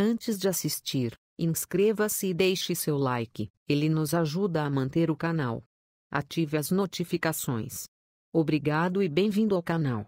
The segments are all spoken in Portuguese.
Antes de assistir, inscreva-se e deixe seu like, ele nos ajuda a manter o canal. Ative as notificações. Obrigado e bem-vindo ao canal.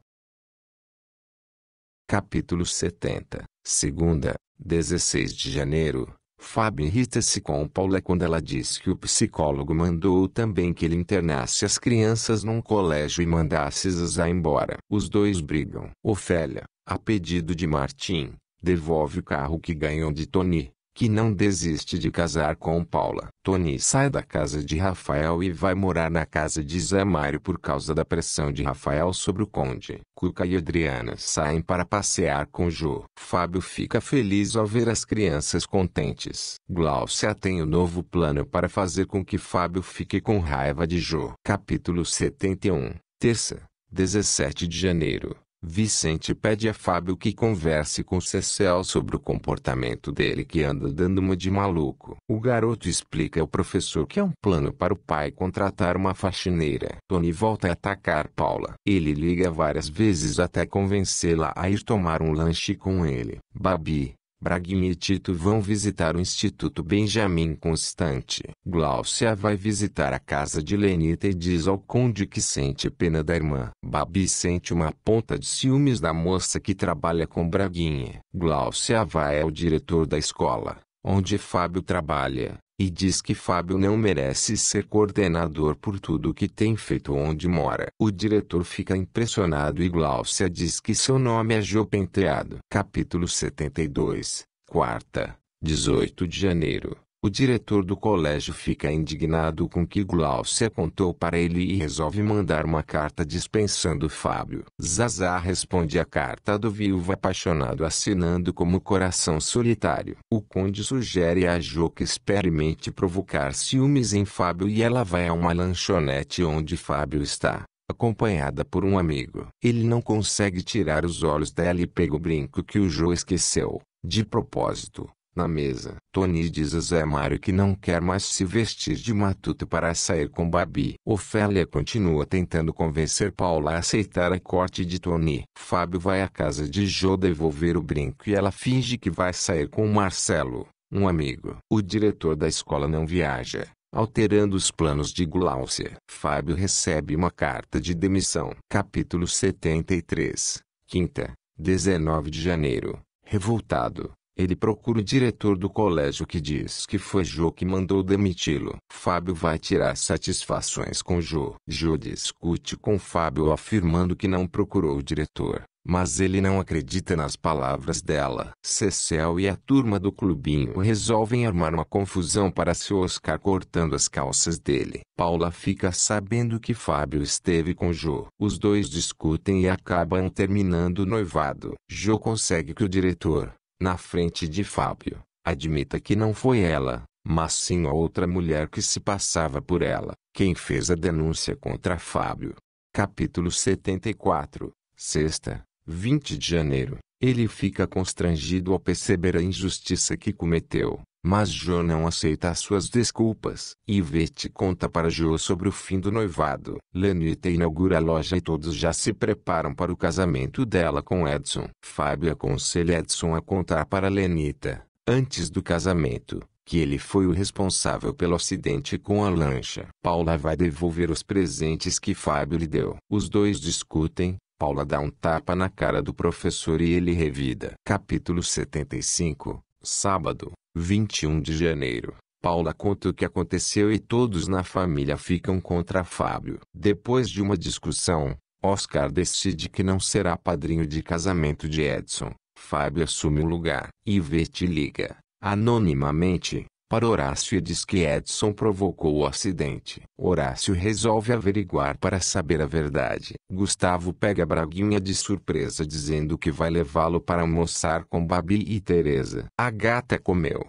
Capítulo 70, segunda, 16 de janeiro. Fábio irrita-se com Paula quando ela diz que o psicólogo mandou também que ele internasse as crianças num colégio e mandasse Zazá embora. Os dois brigam. Ofélia, a pedido de Martim, Devolve o carro que ganhou de Tony, que não desiste de casar com Paula. Tony sai da casa de Rafael e vai morar na casa de Zé Mário por causa da pressão de Rafael sobre o conde. Cuca e Adriana saem para passear com Jo. Fábio fica feliz ao ver as crianças contentes. Glaucia tem um novo plano para fazer com que Fábio fique com raiva de Jo. Capítulo 71 Terça, 17 de janeiro Vicente pede a Fábio que converse com Cecel sobre o comportamento dele que anda dando uma de maluco. O garoto explica ao professor que é um plano para o pai contratar uma faxineira. Tony volta a atacar Paula. Ele liga várias vezes até convencê-la a ir tomar um lanche com ele. Babi, Braguinha e Tito vão visitar o Instituto Benjamin Constante. Glaucia vai visitar a casa de Lenita e diz ao conde que sente pena da irmã. Babi sente uma ponta de ciúmes da moça que trabalha com Braguinha. Glaucia vai ao diretor da escola onde Fábio trabalha, e diz que Fábio não merece ser coordenador por tudo o que tem feito onde mora. O diretor fica impressionado e Glaucia diz que seu nome é Jopenteado. Capítulo 72, quarta, 18 de janeiro. O diretor do colégio fica indignado com que Glaucia apontou para ele e resolve mandar uma carta dispensando Fábio. Zazá responde a carta do viúvo apaixonado assinando como coração solitário. O conde sugere a Jo que experimente provocar ciúmes em Fábio e ela vai a uma lanchonete onde Fábio está acompanhada por um amigo. Ele não consegue tirar os olhos dela e pega o brinco que o Jo esqueceu, de propósito. Na mesa, Tony diz a Zé Mário que não quer mais se vestir de matuto para sair com Babi. Ofélia continua tentando convencer Paula a aceitar a corte de Tony. Fábio vai à casa de Jo devolver o brinco e ela finge que vai sair com Marcelo, um amigo. O diretor da escola não viaja, alterando os planos de Glaucia. Fábio recebe uma carta de demissão. Capítulo 73, quinta, 19 de janeiro. Revoltado, ele procura o diretor do colégio que diz que foi Joe que mandou demiti-lo. Fábio vai tirar satisfações com Joe. Joe discute com Fábio afirmando que não procurou o diretor, mas ele não acredita nas palavras dela. Cecel e a turma do clubinho resolvem armar uma confusão para seu Oscar cortando as calças dele. Paula fica sabendo que Fábio esteve com Joe. Os dois discutem e acabam terminando o noivado. Joe consegue que o diretor na frente de Fábio, admita que não foi ela, mas sim a outra mulher que se passava por ela, quem fez a denúncia contra Fábio. Capítulo 74, sexta, 20 de janeiro. Ele fica constrangido ao perceber a injustiça que cometeu, mas Jo não aceita as suas desculpas. Ivete conta para Jo sobre o fim do noivado. Lenita inaugura a loja e todos já se preparam para o casamento dela com Edson. Fábio aconselha Edson a contar para Lenita, antes do casamento, que ele foi o responsável pelo acidente com a lancha. Paula vai devolver os presentes que Fábio lhe deu. Os dois discutem, Paula dá um tapa na cara do professor e ele revida. Capítulo 75 Sábado, 21 de janeiro. Paula conta o que aconteceu e todos na família ficam contra Fábio. Depois de uma discussão, Oscar decide que não será padrinho de casamento de Edson. Fábio assume o lugar. Ivete liga, anonimamente, para Horácio e diz que Edson provocou o acidente. Horácio resolve averiguar para saber a verdade. Gustavo pega Braguinha de surpresa dizendo que vai levá-lo para almoçar com Babi e Teresa. A gata comeu.